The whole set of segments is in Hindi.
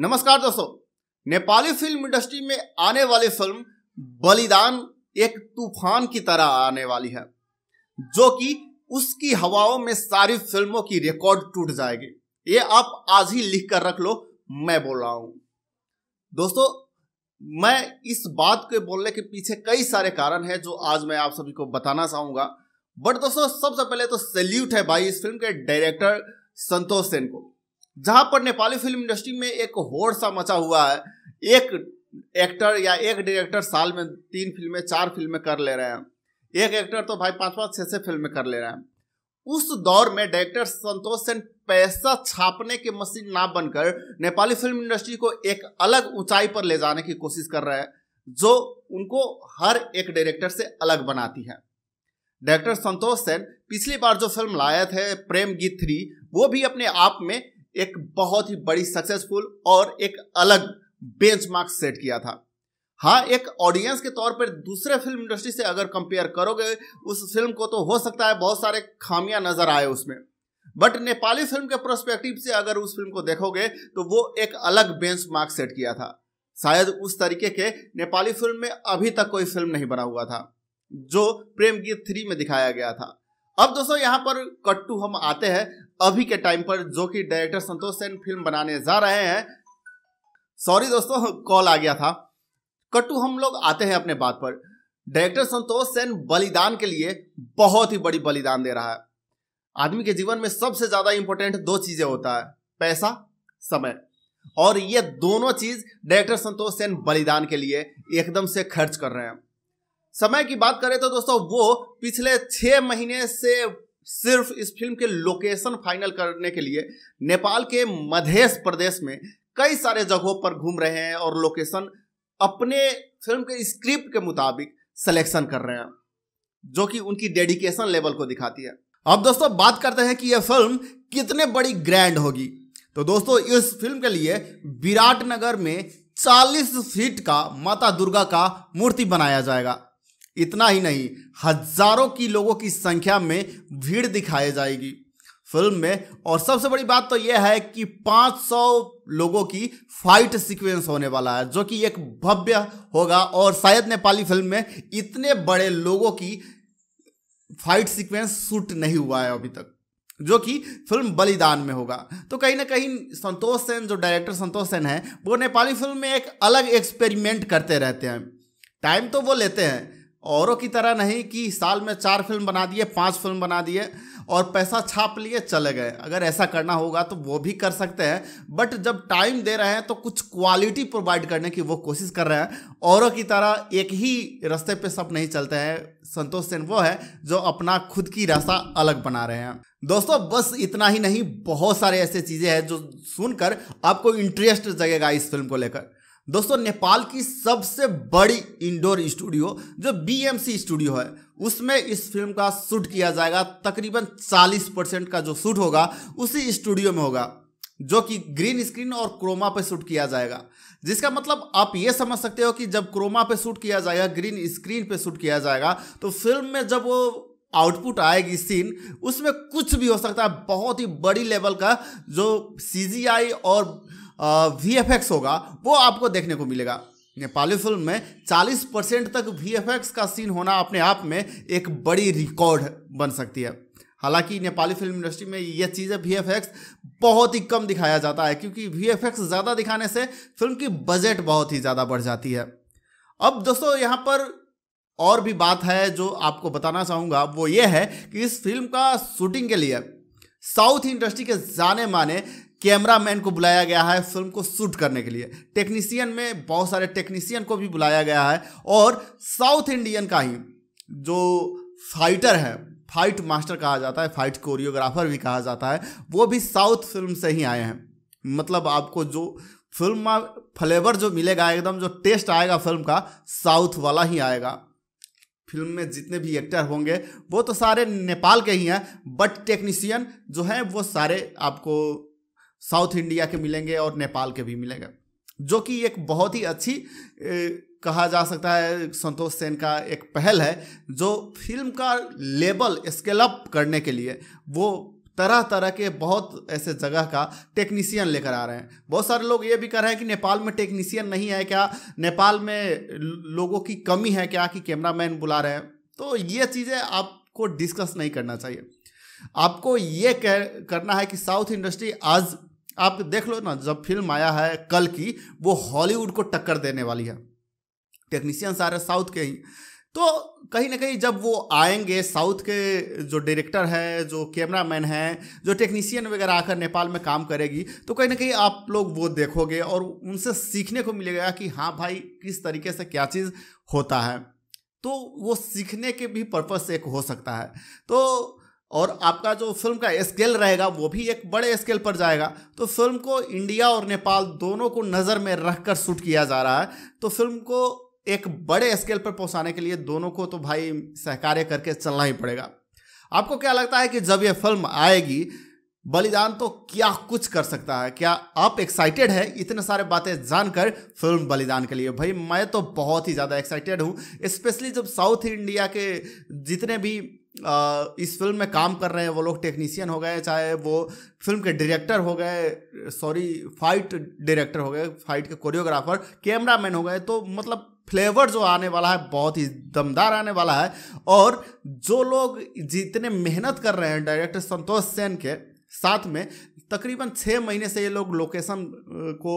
नमस्कार दोस्तों नेपाली फिल्म इंडस्ट्री में आने वाली फिल्म बलिदान एक तूफान की तरह आने वाली है जो कि उसकी हवाओं में सारी फिल्मों की रिकॉर्ड टूट जाएगी ये आप आज ही लिख कर रख लो मैं बोल रहा हूं दोस्तों मैं इस बात के बोलने के पीछे कई सारे कारण है जो आज मैं आप सभी को बताना चाहूंगा बट दोस्तों सबसे पहले तो सैल्यूट है भाई इस फिल्म के डायरेक्टर संतोष सेन को जहां पर नेपाली फिल्म इंडस्ट्री में एक होड़ सा मचा हुआ है एक एक्टर या एक डायरेक्टर साल में तीन फिल्में चार फिल्में कर ले रहे हैं एक एक्टर तो भाई पांच पांच छह छह फिल्में कर ले रहे हैं उस दौर में डायरेक्टर संतोष सेन पैसा छापने के मशीन ना बनकर नेपाली फिल्म इंडस्ट्री को एक अलग ऊंचाई पर ले जाने की कोशिश कर रहे हैं जो उनको हर एक डायरेक्टर से अलग बनाती है डायरेक्टर संतोष सेन पिछली बार जो फिल्म लाए थे प्रेम गीत थ्री वो भी अपने आप में एक बहुत ही बड़ी सक्सेसफुल और एक अलग बेंचमार्क सेट किया था हाँ एक ऑडियंस के तौर पर दूसरे फिल्म इंडस्ट्री से अगर कंपेयर करोगे उस फिल्म को तो हो सकता है बहुत सारे खामियां नजर आए उसमें बट नेपाली फिल्म के प्रोस्पेक्टिव से अगर उस फिल्म को देखोगे तो वो एक अलग बेंच मार्क सेट किया था शायद उस तरीके के नेपाली फिल्म में अभी तक कोई फिल्म नहीं बना हुआ था जो प्रेम गीत थ्री में दिखाया गया था अब दोस्तों यहाँ पर कट टू हम आते हैं अभी के टाइम पर जो कि डायरेक्टर संतोष सेन फिल्म बनाने जा रहे हैं सॉरी दोस्तों कॉल आ गया था कट टू हम लोग आते हैं अपने बात पर डायरेक्टर संतोष सेन बलिदान के लिए बहुत ही बड़ी बलिदान दे रहा है आदमी के जीवन में सबसे ज्यादा इंपॉर्टेंट दो चीजें होता है पैसा समय और ये दोनों चीज डायरेक्टर संतोष सेन बलिदान के लिए एकदम से खर्च कर रहे हैं समय की बात करें तो दोस्तों वो पिछले छह महीने से सिर्फ इस फिल्म के लोकेशन फाइनल करने के लिए नेपाल के मध्य प्रदेश में कई सारे जगहों पर घूम रहे हैं और लोकेशन अपने फिल्म के स्क्रिप्ट के मुताबिक सिलेक्शन कर रहे हैं जो कि उनकी डेडिकेशन लेवल को दिखाती है अब दोस्तों बात करते हैं कि यह फिल्म कितने बड़ी ग्रैंड होगी तो दोस्तों इस फिल्म के लिए विराटनगर में 40 फीट का माता दुर्गा का मूर्ति बनाया जाएगा इतना ही नहीं हजारों की लोगों की संख्या में भीड़ दिखाई जाएगी फिल्म में और सबसे बड़ी बात तो यह है कि 500 लोगों की फाइट सीक्वेंस होने वाला है जो कि एक भव्य होगा और शायद नेपाली फिल्म में इतने बड़े लोगों की फाइट सीक्वेंस शूट नहीं हुआ है अभी तक जो कि फिल्म बलिदान में होगा तो कहीं ना कहीं संतोष सेन जो डायरेक्टर संतोष सेन है वो नेपाली फिल्म में एक अलग एक्सपेरिमेंट करते रहते हैं टाइम तो वो लेते हैं औरों की तरह नहीं कि साल में चार फिल्म बना दिए पांच फिल्म बना दिए और पैसा छाप लिए चले गए अगर ऐसा करना होगा तो वो भी कर सकते हैं बट जब टाइम दे रहे हैं तो कुछ क्वालिटी प्रोवाइड करने की वो कोशिश कर रहे हैं औरों की तरह एक ही रास्ते पे सब नहीं चलते हैं संतोष सेन वो है जो अपना खुद की रास्ता अलग बना रहे हैं दोस्तों बस इतना ही नहीं बहुत सारे ऐसे चीज़ें हैं जो सुनकर आपको इंटरेस्ट जगेगा इस फिल्म को लेकर दोस्तों नेपाल की सबसे बड़ी इंडोर स्टूडियो जो बीएमसी स्टूडियो है उसमें इस फिल्म का शूट किया जाएगा तकरीबन 40 परसेंट का जो शूट होगा उसी स्टूडियो में होगा जो कि ग्रीन स्क्रीन और क्रोमा पे शूट किया जाएगा जिसका मतलब आप ये समझ सकते हो कि जब क्रोमा पे शूट किया जाएगा ग्रीन स्क्रीन पर शूट किया जाएगा तो फिल्म में जब वो आउटपुट आएगी सीन उसमें कुछ भी हो सकता है बहुत ही बड़ी लेवल का जो सी और वी एफ एक्स होगा वो आपको देखने को मिलेगा नेपाली फिल्म में 40 परसेंट तक वी एफ एक्स का सीन होना अपने आप में एक बड़ी रिकॉर्ड बन सकती है हालांकि नेपाली फिल्म इंडस्ट्री में यह चीज़ें वी एफ एक्स बहुत ही कम दिखाया जाता है क्योंकि वी एफ एक्स ज़्यादा दिखाने से फिल्म की बजट बहुत ही ज़्यादा बढ़ जाती है अब दोस्तों यहाँ पर और भी बात है जो आपको बताना चाहूँगा वो ये है कि इस फिल्म का शूटिंग के लिए साउथ इंडस्ट्री के जाने माने कैमरा मैन को बुलाया गया है फिल्म को शूट करने के लिए टेक्नीशियन में बहुत सारे टेक्नीशियन को भी बुलाया गया है और साउथ इंडियन का ही जो फाइटर है फाइट मास्टर कहा जाता है फाइट कोरियोग्राफर भी कहा जाता है वो भी साउथ फिल्म से ही आए हैं मतलब आपको जो फिल्म में फ्लेवर जो मिलेगा एकदम जो टेस्ट आएगा फिल्म का साउथ वाला ही आएगा फिल्म में जितने भी एक्टर होंगे वो तो सारे नेपाल के ही हैं बट टेक्नीशियन जो हैं वो सारे आपको साउथ इंडिया के मिलेंगे और नेपाल के भी मिलेंगे जो कि एक बहुत ही अच्छी ए, कहा जा सकता है संतोष सेन का एक पहल है जो फिल्म का लेबल स्केलअप करने के लिए वो तरह तरह के बहुत ऐसे जगह का टेक्नीसियन लेकर आ रहे हैं बहुत सारे लोग ये भी कर रहे हैं कि नेपाल में टेक्नीसियन नहीं है क्या नेपाल में लोगों की कमी है क्या कि कैमरामैन बुला रहे हैं तो ये चीज़ें आपको डिस्कस नहीं करना चाहिए आपको ये करना है कि साउथ इंडस्ट्री आज आप देख लो ना जब फिल्म आया है कल की वो हॉलीवुड को टक्कर देने वाली है टेक्नीशियंस आ रहे साउथ के ही तो कहीं ना कहीं जब वो आएंगे साउथ के जो डायरेक्टर हैं जो कैमरा मैन हैं जो टेक्नीशियन वगैरह आकर नेपाल में काम करेगी तो कहीं ना कहीं आप लोग वो देखोगे और उनसे सीखने को मिलेगा कि हाँ भाई किस तरीके से क्या चीज़ होता है तो वो सीखने के भी पर्पज़ एक हो सकता है तो और आपका जो फिल्म का स्केल रहेगा वो भी एक बड़े स्केल पर जाएगा तो फिल्म को इंडिया और नेपाल दोनों को नज़र में रखकर शूट किया जा रहा है तो फिल्म को एक बड़े स्केल पर पहुंचाने के लिए दोनों को तो भाई सहकार्य करके चलना ही पड़ेगा आपको क्या लगता है कि जब ये फिल्म आएगी बलिदान तो क्या कुछ कर सकता है क्या आप एक्साइटेड है इतने सारे बातें जानकर फिल्म बलिदान के लिए भाई मैं तो बहुत ही ज़्यादा एक्साइटेड हूँ स्पेशली जब साउथ इंडिया के जितने भी इस फिल्म में काम कर रहे हैं वो लोग टेक्नीशियन हो गए चाहे वो फिल्म के डायरेक्टर हो गए सॉरी फाइट डायरेक्टर हो गए फाइट के कोरियोग्राफर कैमरा मैन हो गए तो मतलब फ्लेवर जो आने वाला है बहुत ही दमदार आने वाला है और जो लोग जितने मेहनत कर रहे हैं डायरेक्टर संतोष सेन के साथ में तकरीबन छः महीने से ये लोग लोकेशन को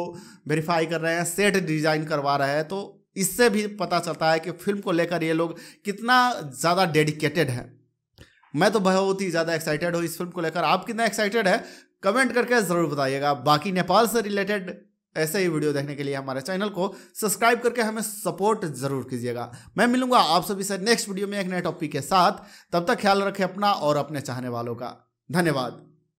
वेरीफाई कर रहे हैं सेट डिज़ाइन करवा रहे हैं तो इससे भी पता चलता है कि फिल्म को लेकर ये लोग कितना ज़्यादा डेडिकेटेड हैं मैं तो बहुत ही ज़्यादा एक्साइटेड हूँ इस फिल्म को लेकर आप कितना एक्साइटेड है कमेंट करके ज़रूर बताइएगा बाकी नेपाल से रिलेटेड ऐसे ही वीडियो देखने के लिए हमारे चैनल को सब्सक्राइब करके हमें सपोर्ट जरूर कीजिएगा मैं मिलूंगा आप सभी से नेक्स्ट वीडियो में एक नए टॉपिक के साथ तब तक ख्याल रखें अपना और अपने चाहने वालों का धन्यवाद